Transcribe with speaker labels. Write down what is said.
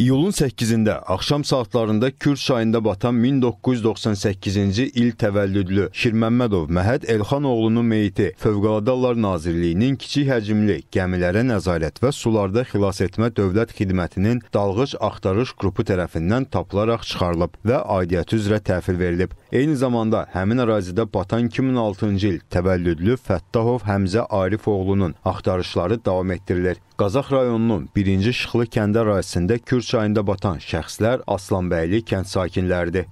Speaker 1: İyulun 8-də axşam saatlarında Kür çayında batan 1998-ci il təvəllüdlü Şirməmmədov Məhəd Elxanoğlunun meyiti Fövqəladə Hallar Nazirliyinin kiçik həcmli gəmilərə nəzarət və sularda xilas etmə dövlət xidmətinin dalğıc axtarış qrupu tərəfindən tapılaraq çıxarılıb və aidiyyəti üzrə təhvil verilib. Eyni zamanda həmin ərazidə batan 2006-cı il təvəllüdlü Fəttahov Həmzə Arifoğlunun axtarışları davam etdirilir. Qazax rayonunun 1-ci Şıxlı kəndi ərazisində Kür çayında batan şəxslər Aslanbəyli kənd sakinləridir.